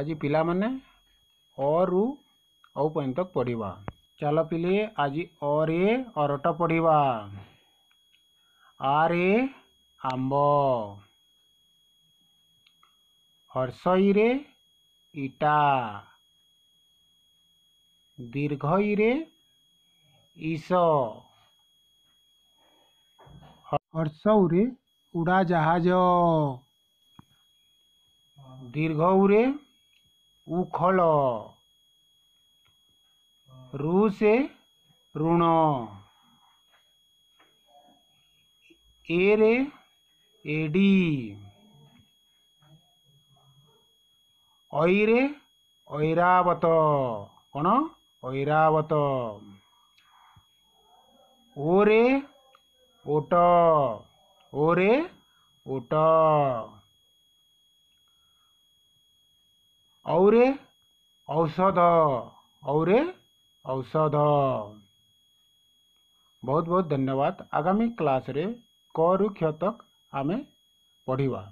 आज पाने अ पर्यत पढ़वा चल पे आज अरे अरट पढ़वा आरे आंब हर्षईरे इटा दीर्घईरे ईस हर्षऊरे उड़ाजाज दीर्घऊरे उखल रु से ऋण एरे एडी ऐरे ऐरावत कौन ऐरावत ओरे ओट ओरे ओट और औषध और औषध ବହୁତ ବହୁତ ଧନ୍ୟବାଦ ଆଗାମୀ କ୍ଲାସ୍ରେ କ ରୁ କ୍ଷ ତକ୍ ଆମେ ପଢ଼ିବା